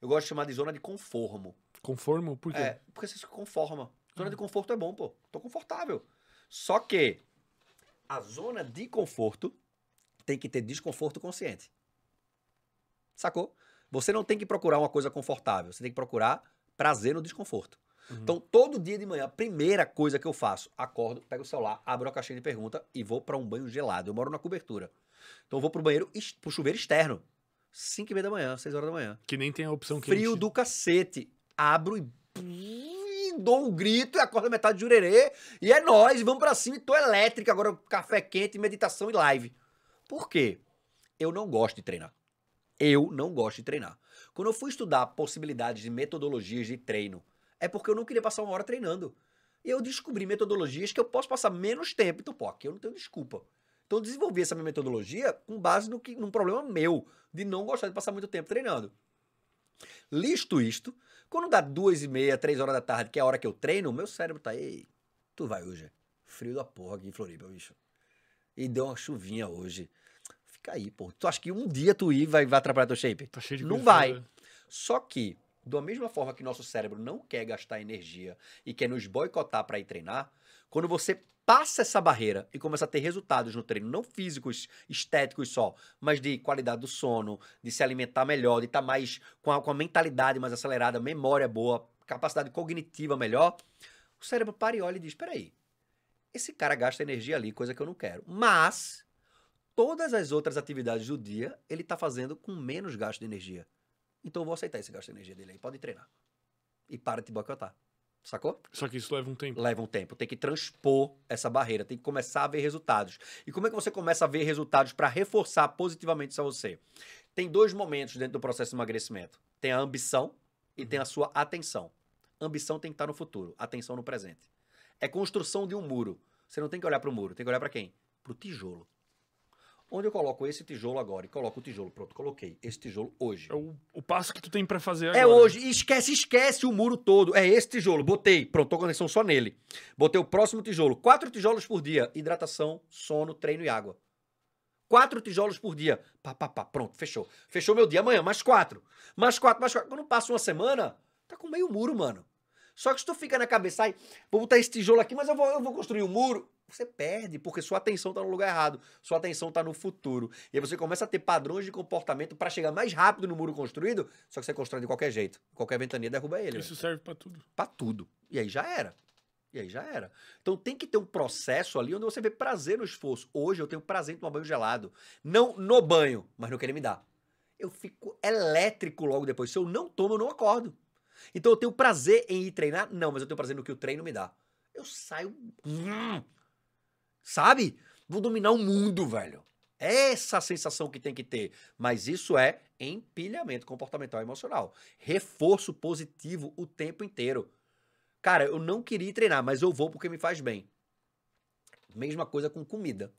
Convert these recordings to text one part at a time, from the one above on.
Eu gosto de chamar de zona de conformo. Conformo? Por quê? É, porque você se conforma. Zona hum. de ah. conforto é bom, pô. Tô confortável. Só que a zona de conforto tem que ter desconforto consciente. Sacou? Você não tem que procurar uma coisa confortável, você tem que procurar prazer no desconforto. Uhum. Então, todo dia de manhã, a primeira coisa que eu faço, acordo, pego o celular, abro a caixinha de pergunta e vou para um banho gelado. Eu moro na cobertura. Então, eu vou o banheiro, para o chuveiro externo. 5 e meia da manhã, 6 horas da manhã. Que nem tem a opção Frio quente. Frio do cacete. Abro e... e dou um grito e acorda metade de jurerê. E é nós, vamos pra cima e tô elétrica. Agora café quente, meditação e live. Por quê? Eu não gosto de treinar. Eu não gosto de treinar. Quando eu fui estudar possibilidades de metodologias de treino, é porque eu não queria passar uma hora treinando. E eu descobri metodologias que eu posso passar menos tempo. Então, pô, aqui eu não tenho desculpa. Então eu desenvolvi essa minha metodologia com base no que, num problema meu, de não gostar de passar muito tempo treinando. Listo isto, quando dá duas e meia, três horas da tarde, que é a hora que eu treino, meu cérebro tá, ei, tu vai hoje, é frio da porra aqui em Floripa, bicho. E deu uma chuvinha hoje. Fica aí, pô. Tu acha que um dia tu ir vai, vai atrapalhar teu shape? Tá cheio de Não vai. Né? Só que, da mesma forma que nosso cérebro não quer gastar energia e quer nos boicotar para ir treinar, quando você passa essa barreira e começa a ter resultados no treino, não físicos, estéticos só, mas de qualidade do sono, de se alimentar melhor, de estar tá mais com a, com a mentalidade mais acelerada, memória boa, capacidade cognitiva melhor, o cérebro para e olha e diz: espera aí, esse cara gasta energia ali, coisa que eu não quero. Mas todas as outras atividades do dia ele está fazendo com menos gasto de energia. Então eu vou aceitar esse gasto de energia dele aí, pode treinar. E para de boicotar. Sacou? Só que isso leva um tempo. Leva um tempo. Tem que transpor essa barreira, tem que começar a ver resultados. E como é que você começa a ver resultados para reforçar positivamente isso a você? Tem dois momentos dentro do processo de emagrecimento: tem a ambição e uhum. tem a uhum. sua atenção. Ambição tem que estar tá no futuro, atenção no presente. É construção de um muro. Você não tem que olhar para o muro, tem que olhar para quem? Para o tijolo. Onde eu coloco esse tijolo agora e coloco o tijolo, pronto, coloquei esse tijolo hoje. É o, o passo que tu tem para fazer é agora. É hoje, esquece, esquece o muro todo. É esse tijolo, botei, pronto, tô com conexão só nele. Botei o próximo tijolo, quatro tijolos por dia, hidratação, sono, treino e água. Quatro tijolos por dia, pá, pá, pá, pronto, fechou. Fechou meu dia amanhã, mais quatro, mais quatro, mais quatro. Quando passa uma semana, tá com meio muro, mano. Só que se tu fica na cabeça, aí, vou botar esse tijolo aqui, mas eu vou, eu vou construir o um muro você perde, porque sua atenção está no lugar errado, sua atenção está no futuro. E aí você começa a ter padrões de comportamento para chegar mais rápido no muro construído, só que você constrói de qualquer jeito. Qualquer ventania derruba ele. Isso serve para tudo. Para tudo. E aí já era. E aí já era. Então tem que ter um processo ali onde você vê prazer no esforço. Hoje eu tenho prazer em tomar banho gelado. Não no banho, mas no que ele me dá. Eu fico elétrico logo depois. Se eu não tomo, eu não acordo. Então eu tenho prazer em ir treinar? Não, mas eu tenho prazer no que o treino me dá. Eu saio. Hum, sabe? Vou dominar o mundo, velho. Essa sensação que tem que ter. Mas isso é empilhamento comportamental e emocional. Reforço positivo o tempo inteiro. Cara, eu não queria treinar, mas eu vou porque me faz bem. Mesma coisa com comida.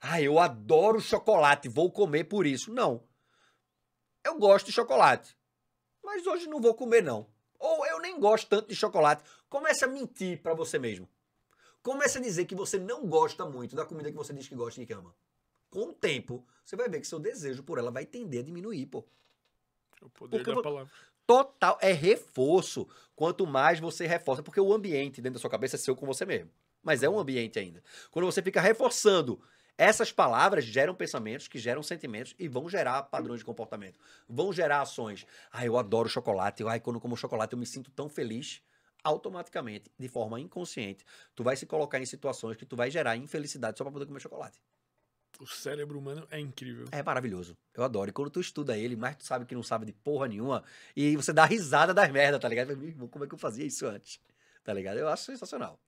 Ah, eu adoro chocolate, vou comer por isso. Não. Eu gosto de chocolate, mas hoje não vou comer não. Ou eu nem gosto tanto de chocolate. Comece a mentir para você mesmo. Comece a dizer que você não gosta muito da comida que você diz que gosta e que ama. Com o tempo, você vai ver que seu desejo por ela vai tender a diminuir, pô. O poder porque da palavra. Total, é reforço. Quanto mais você reforça, porque o ambiente dentro da sua cabeça é seu com você mesmo. Mas é um ambiente ainda. Quando você fica reforçando essas palavras geram pensamentos, que geram sentimentos e vão gerar padrões de comportamento. Vão gerar ações. Ah, eu adoro chocolate. Ai, quando como chocolate eu me sinto tão feliz automaticamente, de forma inconsciente, tu vai se colocar em situações que tu vai gerar infelicidade só para poder comer chocolate. O cérebro humano é incrível. É maravilhoso. Eu adoro. E quando tu estuda ele, mas tu sabe que não sabe de porra nenhuma, e você dá risada das merdas, tá ligado? Meu irmão, como é que eu fazia isso antes? Tá ligado? Eu acho sensacional.